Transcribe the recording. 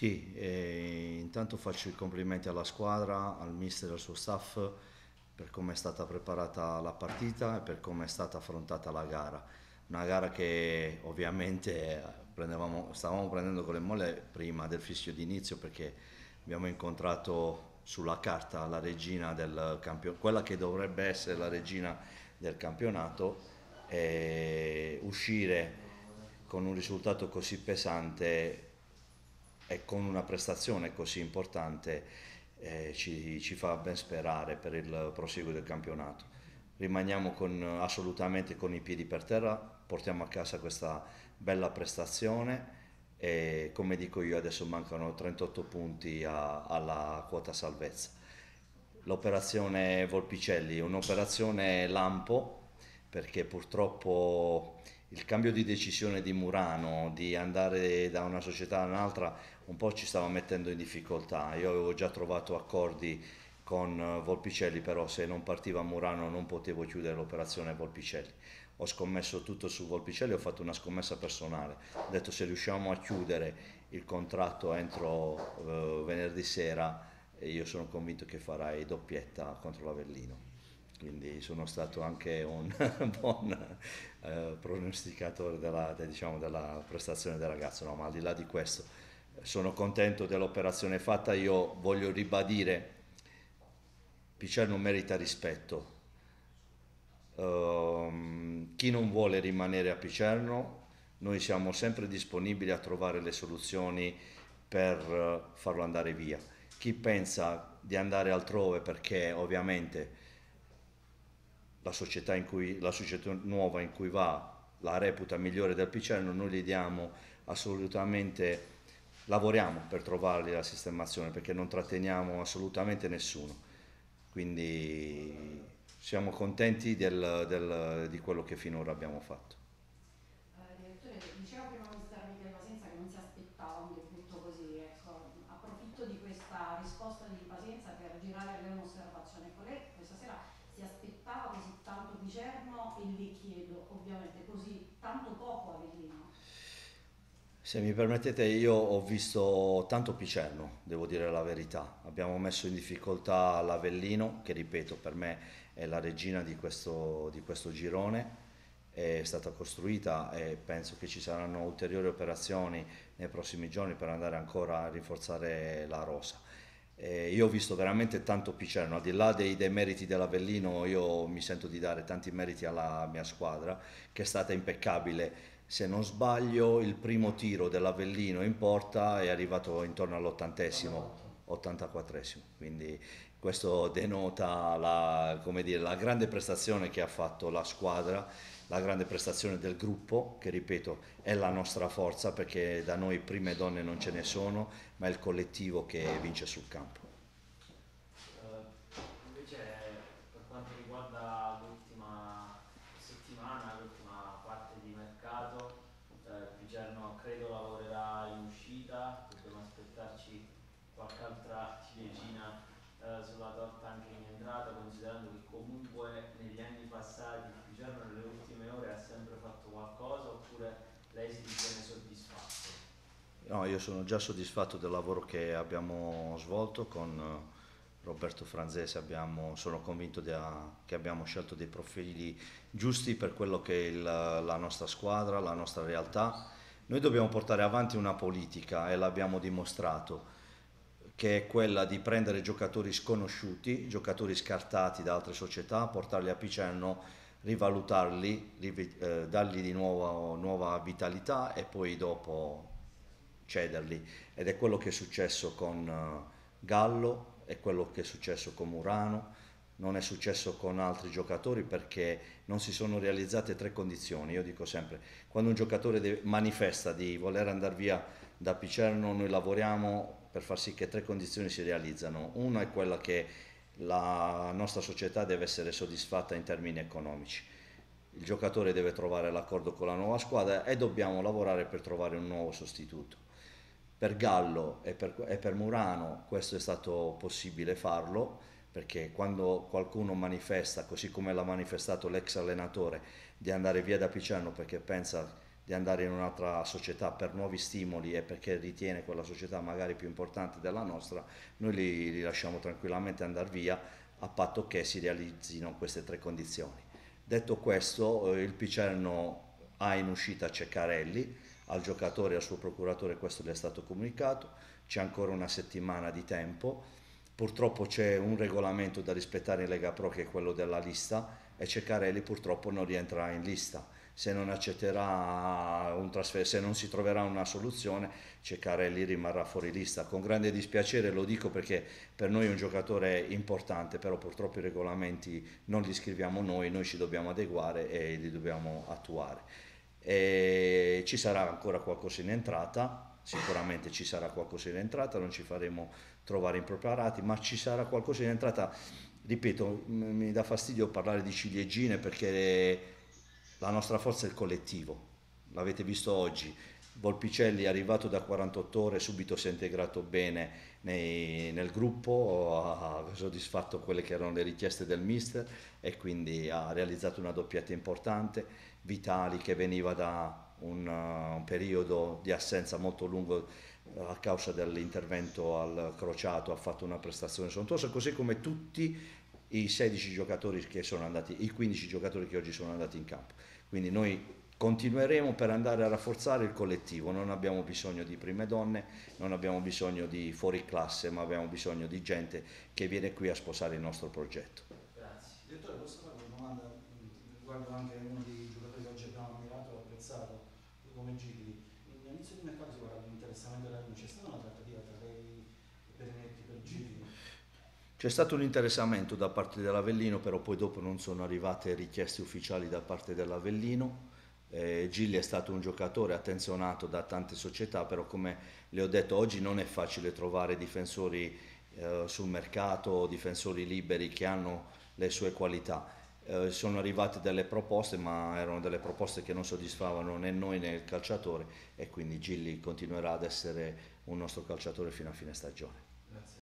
Sì, intanto faccio i complimenti alla squadra, al mister e al suo staff per come è stata preparata la partita e per come è stata affrontata la gara. Una gara che ovviamente stavamo prendendo con le molle prima del fischio d'inizio perché abbiamo incontrato sulla carta la regina del campionato, quella che dovrebbe essere la regina del campionato e uscire con un risultato così pesante e con una prestazione così importante eh, ci, ci, fa ben sperare per il proseguo del campionato. Rimaniamo con, assolutamente con i piedi per terra, portiamo a casa questa bella prestazione e come dico io adesso mancano 38 punti a, alla quota salvezza. L'operazione Volpicelli è un'operazione lampo perché purtroppo il cambio di decisione di Murano di andare da una società a un'altra un po' ci stava mettendo in difficoltà. Io avevo già trovato accordi con Volpicelli, però se non partiva Murano non potevo chiudere l'operazione Volpicelli. Ho scommesso tutto su Volpicelli, ho fatto una scommessa personale. Ho detto se riusciamo a chiudere il contratto entro eh, venerdì sera, io sono convinto che farai doppietta contro l'Avellino quindi sono stato anche un buon eh, pronosticatore della, de, diciamo, della, prestazione del ragazzo, no, ma al di là di questo sono contento dell'operazione fatta, io voglio ribadire, Picciar non merita rispetto, uh, chi non vuole rimanere a Picerno, noi siamo sempre disponibili a trovare le soluzioni per eh, farlo andare via. Chi pensa di andare altrove perché ovviamente la società, cui, la società nuova in cui va la reputa migliore del Picerno, noi gli diamo assolutamente, lavoriamo per trovargli la sistemazione perché non tratteniamo assolutamente nessuno. Quindi siamo contenti del, del, di quello che finora abbiamo fatto. Se mi permettete, io ho visto tanto Picerno, devo dire la verità. Abbiamo messo in difficoltà l'Avellino, che ripeto per me è la regina di questo, di questo girone, è stata costruita e penso che ci saranno ulteriori operazioni nei prossimi giorni per andare ancora a rinforzare la rosa. Eh, io ho visto veramente tanto Picerno, al di là dei, dei, meriti dell'Avellino io mi sento di dare tanti meriti alla mia squadra che è stata impeccabile se non sbaglio il primo tiro dell'Avellino in porta è arrivato intorno all'ottantesimo, 84esimo, quindi questo denota la, dire, la, grande prestazione che ha fatto la squadra, la grande prestazione del gruppo, che ripeto è la nostra forza perché da noi prime donne non ce ne sono, ma è il collettivo che vince sul campo. qualche altra ciliegina eh, sulla torta anche in entrata, considerando che comunque negli anni passati Luciano nelle ultime ore ha sempre fatto qualcosa oppure lei si ritiene soddisfatto? No, io sono già soddisfatto del lavoro che abbiamo svolto con eh, Roberto Franzese, abbiamo, sono convinto a, ah, che abbiamo scelto dei profili giusti per quello che è il, la nostra squadra, la nostra realtà. Noi dobbiamo portare avanti una politica e l'abbiamo dimostrato che è quella di prendere giocatori sconosciuti, giocatori scartati da altre società, portarli a Picerno, rivalutarli, riv- eh, dargli di nuovo nuova vitalità e poi dopo cederli. Ed è quello che è successo con eh, Gallo, è quello che è successo con Murano, non è successo con altri giocatori perché non si sono realizzate tre condizioni. Io dico sempre, quando un giocatore manifesta di voler andare via da Picerno, noi lavoriamo per far sì che tre condizioni si realizzano. Una è quella che la nostra società deve essere soddisfatta in termini economici, il giocatore deve trovare l'accordo con la nuova squadra e dobbiamo lavorare per trovare un nuovo sostituto. Per Gallo e per, e per Murano questo è stato possibile farlo perché quando qualcuno manifesta, così come l'ha manifestato l'ex allenatore, di andare via da Picciano perché pensa di andare in un'altra società per nuovi stimoli e perché ritiene quella società magari più importante della nostra, noi li, li lasciamo tranquillamente andare via a patto che si realizzino queste tre condizioni. Detto questo, eh, il Picerno ha in uscita Ceccarelli, al giocatore e al suo procuratore questo gli è stato comunicato, c'è ancora una settimana di tempo, purtroppo c'è un regolamento da rispettare in Lega Pro che è quello della lista e Ceccarelli purtroppo non rientra in lista se non accetterà un trasferimento, se non si troverà una soluzione, Ceccarelli rimarrà fuori lista. Con grande dispiacere lo dico perché per noi è un giocatore importante, però purtroppo i regolamenti non li scriviamo noi, noi ci dobbiamo adeguare e li dobbiamo attuare. E ci sarà ancora qualcosa in entrata, sicuramente ci sarà qualcosa in entrata, non ci faremo trovare impreparati, ma ci sarà qualcosa in entrata. Ripeto, mi dà fastidio parlare di ciliegine perché la nostra forza è il collettivo, l'avete visto oggi. Volpicelli è arrivato da 48 ore, subito si è integrato bene nei, nel gruppo, ha soddisfatto quelle che erano le richieste del mister e quindi ha realizzato una doppietta importante. Vitali che veniva da un, uh, un periodo di assenza molto lungo eh, a causa dell'intervento al crociato, ha fatto una prestazione sontuosa, così come tutti i 16 giocatori che sono andati, i 15 giocatori che oggi sono andati in campo. Quindi noi continueremo per andare a rafforzare il collettivo, non abbiamo bisogno di prime donne, non abbiamo bisogno di fuori classe, ma abbiamo bisogno di gente che viene qui a sposare il nostro progetto. Grazie. Direttore, posso fare una domanda riguardo anche uno dei giocatori che oggi abbiamo ammirato e apprezzato, come Gigli. All'inizio di mercato si parlava di interessamento Luce, c'è stata una trattativa tra lei e Benetti per Gigli? C'è stato un interessamento da parte dell'Avellino, però poi dopo non sono arrivate richieste ufficiali da parte dell'Avellino. Eh, Gilli è stato un giocatore attenzionato da tante società, però come le ho detto oggi non è facile trovare difensori eh, sul mercato, difensori liberi che hanno le sue qualità. Eh, sono arrivate delle proposte, ma erano delle proposte che non soddisfavano né noi né il calciatore e quindi Gilli continuerà ad essere un nostro calciatore fino a fine stagione. Grazie.